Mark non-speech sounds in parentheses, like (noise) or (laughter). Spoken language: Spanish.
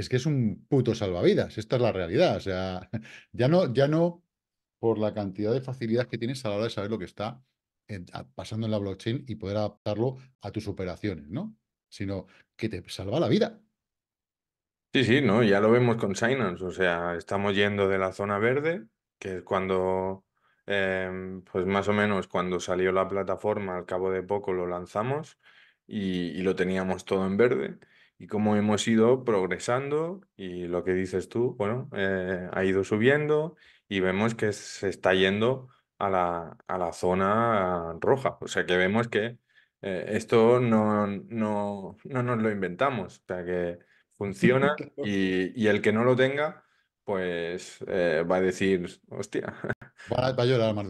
es que es un puto salvavidas, esta es la realidad, o sea, (laughs) ya no, ya no por la cantidad de facilidad que tienes a la hora de saber lo que está pasando en la blockchain y poder adaptarlo a tus operaciones, ¿no? Sino que te salva la vida. Sí, sí, no, ya lo vemos con Signons, o sea, estamos yendo de la zona verde, que es cuando, em, pues más o menos cuando salió la plataforma, al cabo de poco lo lanzamos y lo teníamos todo en verde y cómo hemos ido progresando y lo que dices tú, bueno, eh, ha ido subiendo y vemos que se está yendo a la, a la zona roja. O sea que vemos que eh, esto no, no, no, nos lo inventamos, o sea que funciona (laughs) y, el que no lo tenga, pues eh, va a decir, hostia. (laughs) Va, va a llorar,